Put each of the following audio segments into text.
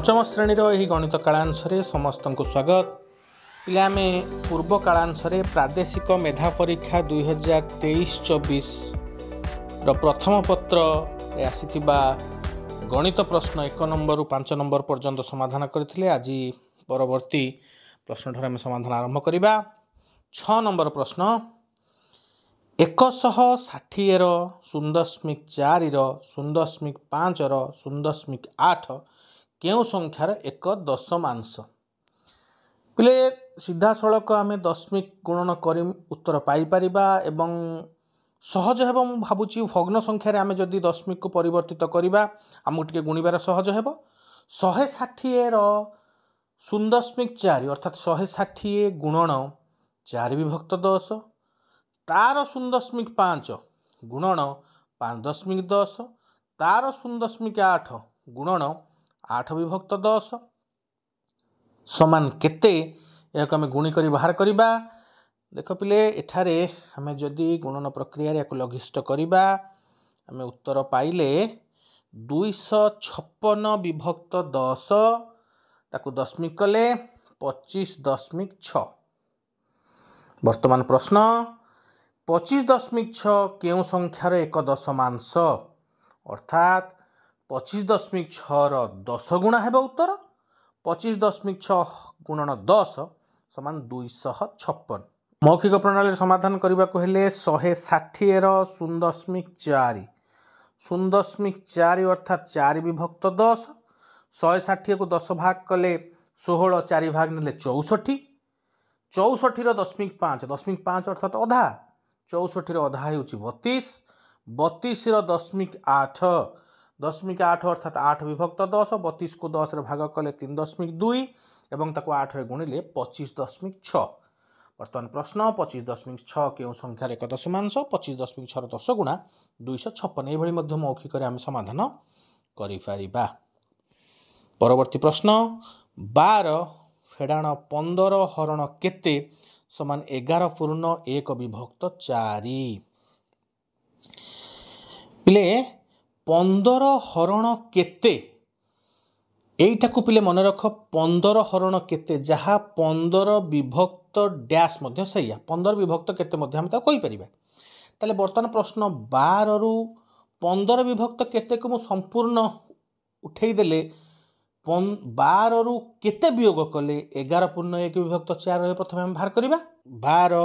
ପଞ୍ଚମ ଶ୍ରେଣୀର ଏହି ଗଣିତ କାଳାଂଶରେ ସମସ୍ତଙ୍କୁ ସ୍ୱାଗତ ପିଲା ଆମେ ପୂର୍ବ କାଳାଂଶରେ ପ୍ରାଦେଶିକ ମେଧା ପରୀକ୍ଷା ଦୁଇହଜାର ତେଇଶ ଚବିଶର ପ୍ରଥମ ପତ୍ର ଆସିଥିବା ଗଣିତ ପ୍ରଶ୍ନ ଏକ ନମ୍ବରରୁ ପାଞ୍ଚ ନମ୍ବର ପର୍ଯ୍ୟନ୍ତ ସମାଧାନ କରିଥିଲେ ଆଜି ପରବର୍ତ୍ତୀ ପ୍ରଶ୍ନଠାରୁ ଆମେ ସମାଧାନ ଆରମ୍ଭ କରିବା ଛଅ ନମ୍ବର ପ୍ରଶ୍ନ ଏକଶହ ଷାଠିଏର ଶୂନ ଦଶମିକ ଚାରିର ଶୂନ ଦଶମିକ ପାଞ୍ଚର ଶୂନ ଦଶମିକ ଆଠ କେଉଁ ସଂଖ୍ୟାର ଏକ ଦଶମାଂଶ ପିଲେ ସିଧାସଳଖ ଆମେ ଦଶମିକ ଗୁଣନ କରି ଉତ୍ତର ପାଇପାରିବା ଏବଂ ସହଜ ହେବ ମୁଁ ଭାବୁଛି ଭଗ୍ନ ସଂଖ୍ୟାରେ ଆମେ ଯଦି ଦଶମିକକୁ ପରିବର୍ତ୍ତିତ କରିବା ଆମକୁ ଟିକେ ଗୁଣିବାର ସହଜ ହେବ ଶହେ ଷାଠିଏର ଶୂନ ଦଶମିକ ଚାରି ଅର୍ଥାତ୍ ଶହେ ଷାଠିଏ ଗୁଣନ ଚାରି ବିଭକ୍ତ ଦଶ ତାର ଶୂନ ଦଶମିକ ପାଞ୍ଚ ଗୁଣନ ପାଞ୍ଚ ଦଶମିକ ଦଶ ତାର ଶୂନ ଦଶମିକ ଆଠ ଗୁଣନ ଆଠ ବିଭକ୍ତ ଦଶ ସମାନ କେତେ ଏହାକୁ ଆମେ ଗୁଣି କରି ବାହାର କରିବା ଦେଖ ପିଲେ ଏଠାରେ ଆମେ ଯଦି ଗୁଣନ ପ୍ରକ୍ରିୟାରେ ଏହାକୁ ଲଘିଷ୍ଠ କରିବା ଆମେ ଉତ୍ତର ପାଇଲେ ଦୁଇଶହ ଛପନ ବିଭକ୍ତ ଦଶ ତାକୁ ଦଶମିକ କଲେ ପଚିଶ ଦଶମିକ ଛଅ ବର୍ତ୍ତମାନ ପ୍ରଶ୍ନ ପଚିଶ ଦଶମିକ ଛଅ କେଉଁ ସଂଖ୍ୟାର ଏକ ଦଶମାଂଶ ଅର୍ଥାତ୍ ପଚିଶ ଦଶମିକ ଛଅର ଦଶ ଗୁଣା ହେବ ଉତ୍ତର ପଚିଶ ଦଶମିକ ଛଅ ଗୁଣନ ଦଶ ସମାନ ଦୁଇଶହ ଛପନ ମୌଖିକ ପ୍ରଣାଳୀରେ ସମାଧାନ କରିବାକୁ ହେଲେ ଶହେ ଷାଠିଏର ଶୂନ ଦଶମିକ ଚାରି ଶୂନ ଦଶମିକ ଚାରି ଅର୍ଥାତ୍ ଚାରି ବିଭକ୍ତ ଦଶ ଶହେ ଷାଠିଏକୁ ଦଶ ଭାଗ କଲେ ଷୋହଳ ଚାରି ଭାଗ ନେଲେ ଚଉଷଠି ଚଉଷଠିର ଦଶମିକ ପାଞ୍ଚ ଦଶମିକ ପାଞ୍ଚ ଅର୍ଥାତ୍ ଅଧା ଚଉଷଠିର ଅଧା ହେଉଛି ବତିଶ ବତିଶର ଦଶମିକ ଆଠ দশমিক আঠ অর্থাৎ আঠ বিভক্ত দশ বତିশକୁ ଦଶରେ ଭାଗ କଲେ ତିନି ଦଶମିକ ଦୁଇ ଏବଂ ତାକୁ ଆଠରେ ଗୁଣିଲେ ପଚିଶ ଦଶମିକ ଛଅ ବର୍ତ୍ତମାନ ପ୍ରଶ୍ନ ପଚିଶ ଦଶମିକ ଛଅ କେଉଁ ସଂଖ୍ୟାର ଏକ ଦଶମାଂଶ ପଚିଶ ଦଶମିକ ଛଅର ଦଶ ଗୁଣା ଦୁଇଶହ ଛପନ ଏଇଭଳି ମଧ୍ୟ ମୌଖିକରେ ଆମେ ସମାଧାନ କରିପାରିବା ପରବର୍ତ୍ତୀ ପ୍ରଶ୍ନ ବାର ଫେଡ଼ାଣ ପନ୍ଦର ହରଣ କେତେ ସମାନ ଏଗାର ପୂର୍ଣ୍ଣ ଏକ ବିଭକ୍ତ ଚାରି ପିଲେ ପନ୍ଦର ହରଣ କେତେ ଏଇଟାକୁ ପିଲେ ମନେ ରଖ ପନ୍ଦର ହରଣ କେତେ ଯାହା ପନ୍ଦର ବିଭକ୍ତ ଡ୍ୟାସ୍ ମଧ୍ୟ ସେଇଆ ପନ୍ଦର ବିଭକ୍ତ କେତେ ମଧ୍ୟ ଆମେ ତାକୁ କହିପାରିବା ତାହେଲେ ବର୍ତ୍ତମାନ ପ୍ରଶ୍ନ ବାରରୁ ପନ୍ଦର ବିଭକ୍ତ କେତେକୁ ମୁଁ ସମ୍ପୂର୍ଣ୍ଣ ଉଠେଇଦେଲେ ବାରରୁ କେତେ ବିୟୋଗ କଲେ ଏଗାର ପୂର୍ଣ୍ଣ ଏକ ବିଭକ୍ତ ଚାରି ରହିବ ପ୍ରଥମେ ଆମେ ବାହାର କରିବା ବାର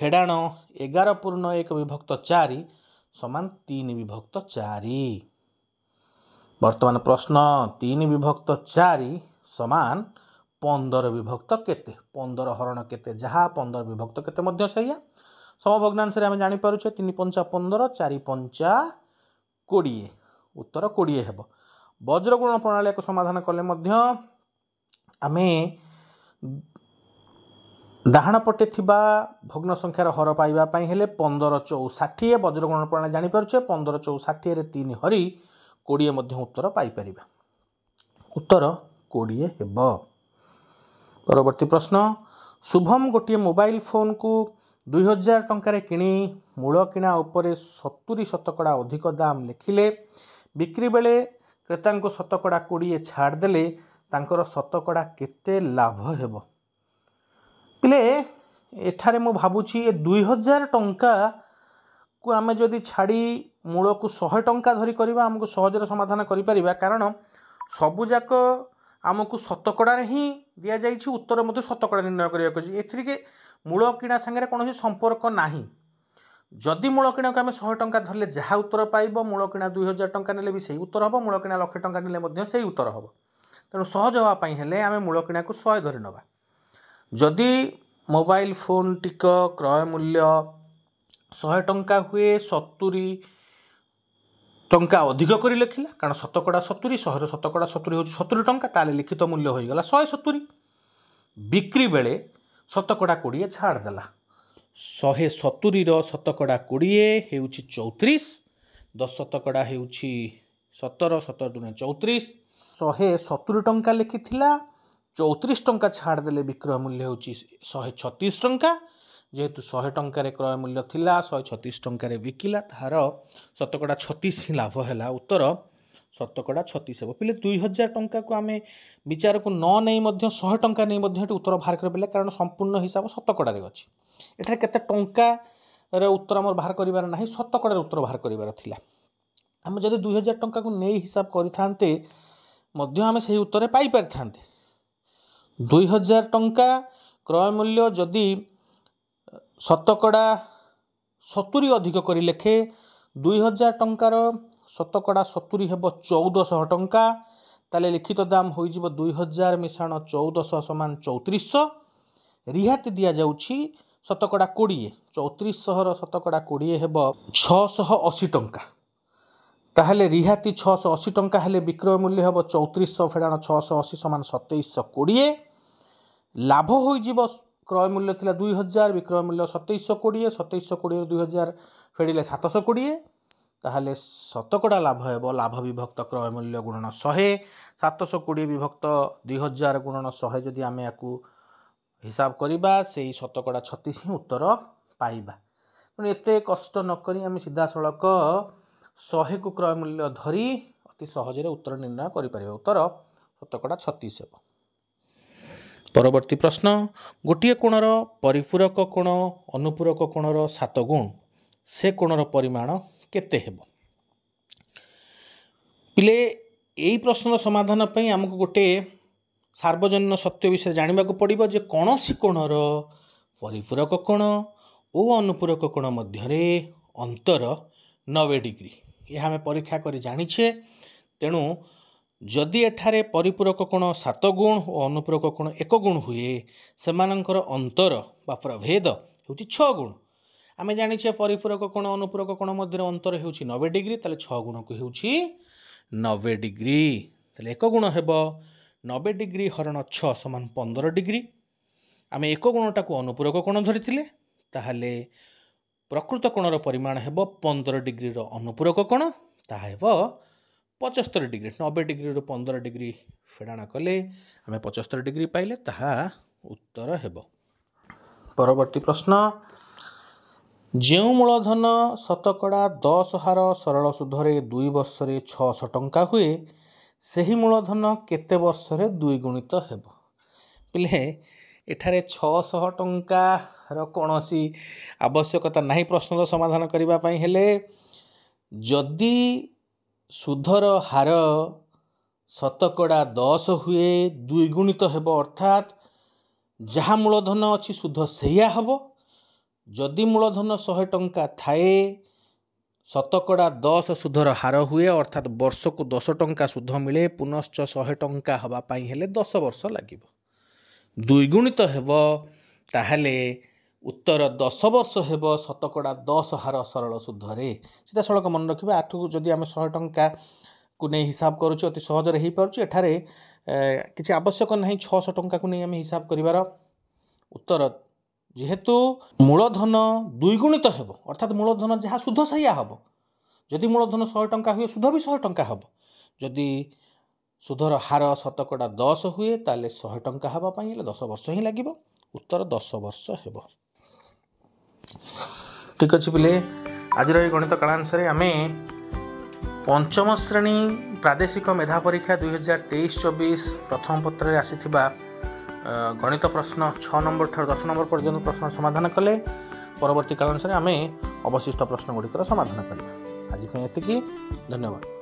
ଫେଡ଼ାଣ ଏଗାର ପୂର୍ଣ୍ଣ ଏକ ବିଭକ୍ତ ଚାରି ସମାନ ତିନି ବିଭକ୍ତ ଚାରି ବର୍ତ୍ତମାନ ପ୍ରଶ୍ନ ତିନି ବିଭକ୍ତ ଚାରି ସମାନ ପନ୍ଦର ବିଭକ୍ତ କେତେ ପନ୍ଦର ହରଣ କେତେ ଯାହା ପନ୍ଦର ବିଭକ୍ତ କେତେ ମଧ୍ୟ ସେଇଆ ସମଭଗ୍ନାଂଶରେ ଆମେ ଜାଣିପାରୁଛେ ତିନି ପଞ୍ଚା ପନ୍ଦର ଚାରି ପଞ୍ଚା କୋଡ଼ିଏ ଉତ୍ତର କୋଡ଼ିଏ ହେବ ବଜ୍ରଗୁଣ ପ୍ରଣାଳୀକୁ ସମାଧାନ କଲେ ମଧ୍ୟ ଆମେ ଡାହାଣ ପଟେ ଥିବା ଭଗ୍ନ ସଂଖ୍ୟାର ହର ପାଇବା ପାଇଁ ହେଲେ ପନ୍ଦର ଚଉ ଷାଠିଏ ବଜ୍ରଗ୍ରହଣ ପ୍ରଣାଳୀ ଜାଣିପାରୁଛେ ପନ୍ଦର ଚଉ ଷାଠିଏରେ ତିନି ହରି କୋଡ଼ିଏ ମଧ୍ୟ ଉତ୍ତର ପାଇପାରିବା ଉତ୍ତର କୋଡ଼ିଏ ହେବ ପରବର୍ତ୍ତୀ ପ୍ରଶ୍ନ ଶୁଭମ ଗୋଟିଏ ମୋବାଇଲ ଫୋନକୁ ଦୁଇହଜାର ଟଙ୍କାରେ କିଣି ମୂଳ କିଣା ଉପରେ ସତୁରୀ ଶତକଡ଼ା ଅଧିକ ଦାମ ଲେଖିଲେ ବିକ୍ରି ବେଳେ କ୍ରେତାଙ୍କୁ ଶତକଡ଼ା କୋଡ଼ିଏ ଛାଡ଼ ଦେଲେ ତାଙ୍କର ଶତକଡ଼ା କେତେ ଲାଭ ହେବ ପ୍ଲେ ଏଠାରେ ମୁଁ ଭାବୁଛି ଏ ଦୁଇ ହଜାର ଟଙ୍କାକୁ ଆମେ ଯଦି ଛାଡ଼ି ମୂଳକୁ ଶହେ ଟଙ୍କା ଧରି କରିବା ଆମକୁ ସହଜରେ ସମାଧାନ କରିପାରିବା କାରଣ ସବୁଯାକ ଆମକୁ ଶତକଡ଼ାରେ ହିଁ ଦିଆଯାଇଛି ଉତ୍ତର ମଧ୍ୟ ଶତକଡ଼ା ନିର୍ଣ୍ଣୟ କରିବାକୁ ଅଛି ଏଥିରେ ମୂଳ କିଣା ସାଙ୍ଗରେ କୌଣସି ସମ୍ପର୍କ ନାହିଁ ଯଦି ମୂଳ କିଣାକୁ ଆମେ ଶହେ ଟଙ୍କା ଧରିଲେ ଯାହା ଉତ୍ତର ପାଇବ ମୂଳ କିଣା ଦୁଇ ହଜାର ଟଙ୍କା ନେଲେ ବି ସେଇ ଉତ୍ତର ହେବ ମୂଳ କିଣା ଲକ୍ଷେ ଟଙ୍କା ନେଲେ ମଧ୍ୟ ସେଇ ଉତ୍ତର ହେବ ତେଣୁ ସହଜ ହେବା ପାଇଁ ହେଲେ ଆମେ ମୂଳ କିଣାକୁ ଶହେ ଧରି ନେବା ଯଦି ମୋବାଇଲ ଟିକ କ୍ରୟ ମୂଲ୍ୟ ଶହେ ଟଙ୍କା ହୁଏ ସତୁରି ଟଙ୍କା ଅଧିକ କରି ଲେଖିଲା କାରଣ ଶତକଡ଼ା ସତୁରି ଶହେର ଶତକଡ଼ା ସତୁରି ହେଉଛି ସତୁରି ଟଙ୍କା ତାହେଲେ ଲିଖିତ ମୂଲ୍ୟ ହୋଇଗଲା ଶହେ ସତୁରି ବିକ୍ରି ବେଳେ ଶତକଡ଼ା କୋଡ଼ିଏ ଛାଡ଼ ଦେଲା ଶହେ ସତୁରିର ଶତକଡ଼ା କୋଡ଼ିଏ ହେଉଛି ଚଉତିରିଶ ଦଶ ଶତକଡ଼ା ହେଉଛି ସତର ସତର ଦୁଇ ଚଉତିରିଶ ଶହେ ସତୁରି ଟଙ୍କା ଲେଖିଥିଲା ଚଉତିରିଶ ଟଙ୍କା ଛାଡ଼ ଦେଲେ ବିକ୍ରୟ ମୂଲ୍ୟ ହେଉଛି ଶହେ ଛତିଶ ଟଙ୍କା ଯେହେତୁ ଶହେ ଟଙ୍କାରେ କ୍ରୟ ମୂଲ୍ୟ ଥିଲା ଶହେ ଛତିଶ ଟଙ୍କାରେ ବିକିଲା ତାହାର ଶତକଡ଼ା ଛତିଶ ହିଁ ଲାଭ ହେଲା ଉତ୍ତର ଶତକଡ଼ା ଛତିଶ ହେବ ପିଲେ ଦୁଇ ହଜାର ଟଙ୍କାକୁ ଆମେ ବିଚାରକୁ ନ ନେଇ ମଧ୍ୟ ଶହେ ଟଙ୍କା ନେଇ ମଧ୍ୟ ଏଠି ଉତ୍ତର ବାହାର କରିପାରିଲେ କାରଣ ସମ୍ପୂର୍ଣ୍ଣ ହିସାବ ଶତକଡ଼ାରେ ଅଛି ଏଠାରେ କେତେ ଟଙ୍କାର ଉତ୍ତର ଆମର ବାହାର କରିବାର ନାହିଁ ଶତକଡ଼ାରେ ଉତ୍ତର ବାହାର କରିବାର ଥିଲା ଆମେ ଯଦି ଦୁଇ ହଜାର ଟଙ୍କାକୁ ନେଇ ହିସାବ କରିଥାନ୍ତେ ମଧ୍ୟ ଆମେ ସେହି ଉତ୍ତରରେ ପାଇପାରିଥାନ୍ତେ ଦୁଇହଜାର ଟଙ୍କା କ୍ରୟ ମୂଲ୍ୟ ଯଦି ଶତକଡ଼ା ସତୁରି ଅଧିକ କରି ଲେଖେ ଦୁଇହଜାର ଟଙ୍କାର ଶତକଡ଼ା ସତୁରି ହେବ ଚଉଦଶହ ଟଙ୍କା ତାହେଲେ ଲିଖିତ ଦାମ ହୋଇଯିବ ଦୁଇହଜାର ମିଶାଣ ଚଉଦଶହ ସମାନ ଚଉତିରିଶହ ରିହାତି ଦିଆଯାଉଛି ଶତକଡ଼ା କୋଡ଼ିଏ ଚଉତିରିଶହର ଶତକଡ଼ା କୋଡ଼ିଏ ହେବ ଛଅଶହ ଅଶୀ ଟଙ୍କା ତାହେଲେ ରିହାତି ଛଅଶହ ଅଶୀ ଟଙ୍କା ହେଲେ ବିକ୍ରୟ ମୂଲ୍ୟ ହେବ ଚଉତିରିଶହ ଫେଡ଼ାଣ ଛଅଶହ ଅଶୀ ସମାନ ସତେଇଶହ କୋଡ଼ିଏ ଲାଭ ହୋଇଯିବ କ୍ରୟ ମୂଲ୍ୟ ଥିଲା ଦୁଇ ହଜାର ବିକ୍ରୟ ମୂଲ୍ୟ ସତେଇଶହ କୋଡ଼ିଏ ସତେଇଶହ କୋଡ଼ିଏରୁ ଦୁଇ ହଜାର ଫେରିଲେ ସାତଶହ କୋଡ଼ିଏ ତାହେଲେ ଶତକଡ଼ା ଲାଭ ହେବ ଲାଭ ବିଭକ୍ତ କ୍ରୟ ମୂଲ୍ୟ ଗୁଣନ ଶହେ ସାତଶହ କୋଡ଼ିଏ ବିଭକ୍ତ ଦୁଇ ହଜାର ଗୁଣନ ଶହେ ଯଦି ଆମେ ୟାକୁ ହିସାବ କରିବା ସେଇ ଶତକଡ଼ା ଛତିଶ ହିଁ ଉତ୍ତର ପାଇବା ତେଣୁ ଏତେ କଷ୍ଟ ନକରି ଆମେ ସିଧାସଳଖ ଶହେକୁ କ୍ରୟ ମୂଲ୍ୟ ଧରି ଅତି ସହଜରେ ଉତ୍ତର ନିର୍ଣ୍ଣୟ କରିପାରିବା ଉତ୍ତର ଶତକଡ଼ା ଛତିଶ ହେବ ପରବର୍ତ୍ତୀ ପ୍ରଶ୍ନ ଗୋଟିଏ କୋଣର ପରିପୂରକ କୋଣ ଅନୁପୂରକ କୋଣର ସାତ ଗୁଣ ସେ କୋଣର ପରିମାଣ କେତେ ହେବ ପିଲେ ଏଇ ପ୍ରଶ୍ନର ସମାଧାନ ପାଇଁ ଆମକୁ ଗୋଟେ ସାର୍ବଜନୀନ ସତ୍ୟ ବିଷୟରେ ଜାଣିବାକୁ ପଡ଼ିବ ଯେ କୌଣସି କୋଣର ପରିପୂରକ କୋଣ ଓ ଅନୁପୂରକ କୋଣ ମଧ୍ୟରେ ଅନ୍ତର ନବେ ଡିଗ୍ରୀ ଏହା ଆମେ ପରୀକ୍ଷା କରି ଜାଣିଛେ ତେଣୁ ଯଦି ଏଠାରେ ପରିପୂରକ କୋଣ ସାତ ଗୁଣ ଓ ଅନୁପୂରକ କୋଣ ଏକ ଗୁଣ ହୁଏ ସେମାନଙ୍କର ଅନ୍ତର ବା ପ୍ରଭେଦ ହେଉଛି ଛଅ ଗୁଣ ଆମେ ଜାଣିଛେ ପରିପୂରକ କୋଣ ଅନୁପୂରକ କୋଣ ମଧ୍ୟରେ ଅନ୍ତର ହେଉଛି ନବେ ଡିଗ୍ରୀ ତାହେଲେ ଛଅ ଗୁଣକୁ ହେଉଛି ନବେ ଡିଗ୍ରୀ ତାହେଲେ ଏକ ଗୁଣ ହେବ ନବେ ଡିଗ୍ରୀ ହରଣ ଛଅ ସମାନ ପନ୍ଦର ଡିଗ୍ରୀ ଆମେ ଏକ ଗୁଣଟାକୁ ଅନୁପୂରକ କୋଣ ଧରିଥିଲେ ତାହେଲେ ପ୍ରକୃତ କୋଣର ପରିମାଣ ହେବ ପନ୍ଦର ଡିଗ୍ରୀର ଅନୁପୂରକ କୋଣ ତାହା ହେବ ପଚସ୍ତରୀ ଡିଗ୍ରୀ ନବେ ଡିଗ୍ରୀରୁ ପନ୍ଦର ଡିଗ୍ରୀ ଫେଡ଼ାଣ କଲେ ଆମେ ପଚସ୍ତରୀ ଡିଗ୍ରୀ ପାଇଲେ ତାହା ଉତ୍ତର ହେବ ପରବର୍ତ୍ତୀ ପ୍ରଶ୍ନ ଯେଉଁ ମୂଳଧନ ଶତକଡ଼ା ଦଶ ହାର ସରଳ ସୁଧରେ ଦୁଇ ବର୍ଷରେ ଛଅଶହ ଟଙ୍କା ହୁଏ ସେହି ମୂଳଧନ କେତେ ବର୍ଷରେ ଦ୍ୱିଗୁଣିତ ହେବ ପିଲେ ଏଠାରେ ଛଅଶହ ଟଙ୍କାର କୌଣସି ଆବଶ୍ୟକତା ନାହିଁ ପ୍ରଶ୍ନର ସମାଧାନ କରିବା ପାଇଁ ହେଲେ ଯଦି ସୁଧର ହାର ଶତକଡ଼ା ଦଶ ହୁଏ ଦ୍ୱିଗୁଣିତ ହେବ ଅର୍ଥାତ୍ ଯାହା ମୂଳଧନ ଅଛି ସୁଧ ସେଇଆ ହେବ ଯଦି ମୂଳଧନ ଶହେ ଟଙ୍କା ଥାଏ ଶତକଡ଼ା ଦଶ ସୁଧର ହାର ହୁଏ ଅର୍ଥାତ୍ ବର୍ଷକୁ ଦଶ ଟଙ୍କା ସୁଧ ମିଳେ ପୁନଶ୍ଚ ଶହେ ଟଙ୍କା ହେବା ପାଇଁ ହେଲେ ଦଶ ବର୍ଷ ଲାଗିବ ଦ୍ୱିଗୁଣିତ ହେବ ତାହେଲେ ଉତ୍ତର ଦଶ ବର୍ଷ ହେବ ଶତକଡ଼ା ଦଶ ହାର ସରଳ ସୁଧରେ ସିଧାସଳଖ ମନେ ରଖିବା ଆଠକୁ ଯଦି ଆମେ ଶହେ ଟଙ୍କାକୁ ନେଇ ହିସାବ କରୁଛୁ ଅତି ସହଜରେ ହେଇପାରୁଛୁ ଏଠାରେ କିଛି ଆବଶ୍ୟକ ନାହିଁ ଛଅଶହ ଟଙ୍କାକୁ ନେଇ ଆମେ ହିସାବ କରିବାର ଉତ୍ତର ଯେହେତୁ ମୂଳଧନ ଦ୍ୱିଗୁଣିତ ହେବ ଅର୍ଥାତ୍ ମୂଳଧନ ଯାହା ସୁଧ ସହିଆ ହେବ ଯଦି ମୂଳଧନ ଶହେ ଟଙ୍କା ହୁଏ ସୁଧ ବି ଶହେ ଟଙ୍କା ହେବ ଯଦି ସୁଧର ହାର ଶତକଡ଼ା ଦଶ ହୁଏ ତାହେଲେ ଶହେ ଟଙ୍କା ହେବା ପାଇଁ ହେଲେ ଦଶ ବର୍ଷ ହିଁ ଲାଗିବ ଉତ୍ତର ଦଶ ବର୍ଷ ହେବ ଠିକ୍ ଅଛି ପିଲେ ଆଜିର ଏହି ଗଣିତ କାଳାଂଶରେ ଆମେ ପଞ୍ଚମ ଶ୍ରେଣୀ ପ୍ରାଦେଶିକ ମେଧା ପରୀକ୍ଷା ଦୁଇହଜାର ତେଇଶ ଚବିଶ ପ୍ରଥମ ପତ୍ରରେ ଆସିଥିବା ଗଣିତ ପ୍ରଶ୍ନ ଛଅ ନମ୍ବର ଠାରୁ ଦଶ ନମ୍ବର ପର୍ଯ୍ୟନ୍ତ ପ୍ରଶ୍ନ ସମାଧାନ କଲେ ପରବର୍ତ୍ତୀ କାଳାଂଶରେ ଆମେ ଅବଶିଷ୍ଟ ପ୍ରଶ୍ନଗୁଡ଼ିକର ସମାଧାନ କରିବା ଆଜି ପାଇଁ ଏତିକି ଧନ୍ୟବାଦ